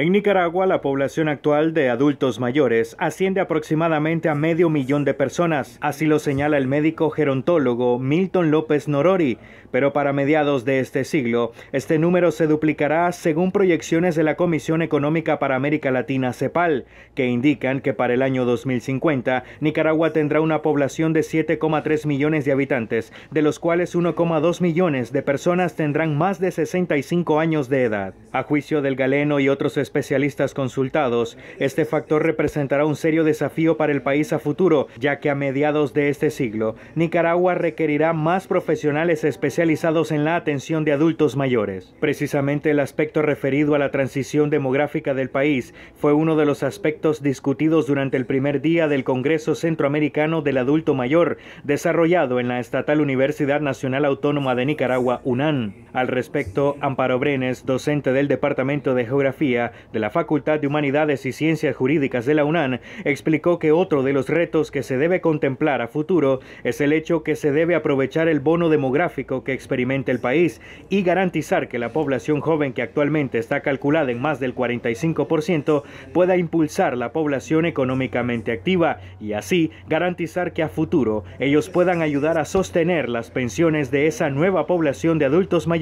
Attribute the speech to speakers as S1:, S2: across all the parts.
S1: En Nicaragua, la población actual de adultos mayores asciende aproximadamente a medio millón de personas, así lo señala el médico gerontólogo Milton López Norori, pero para mediados de este siglo, este número se duplicará según proyecciones de la Comisión Económica para América Latina, CEPAL, que indican que para el año 2050, Nicaragua tendrá una población de 7,3 millones de habitantes, de los cuales 1,2 millones de personas tendrán más de 65 años de edad. A juicio del galeno y otros especialistas consultados, este factor representará un serio desafío para el país a futuro, ya que a mediados de este siglo, Nicaragua requerirá más profesionales especializados en la atención de adultos mayores. Precisamente el aspecto referido a la transición demográfica del país fue uno de los aspectos discutidos durante el primer día del Congreso Centroamericano del Adulto Mayor, desarrollado en la Estatal Universidad Nacional Autónoma de Nicaragua, UNAN. Al respecto, Amparo Brenes, docente del Departamento de Geografía de la Facultad de Humanidades y Ciencias Jurídicas de la UNAM, explicó que otro de los retos que se debe contemplar a futuro es el hecho que se debe aprovechar el bono demográfico que experimenta el país y garantizar que la población joven que actualmente está calculada en más del 45% pueda impulsar la población económicamente activa y así garantizar que a futuro ellos puedan ayudar a sostener las pensiones de esa nueva población de adultos mayores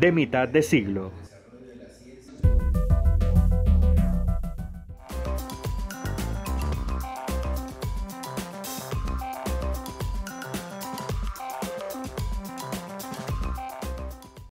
S1: de mitad de siglo.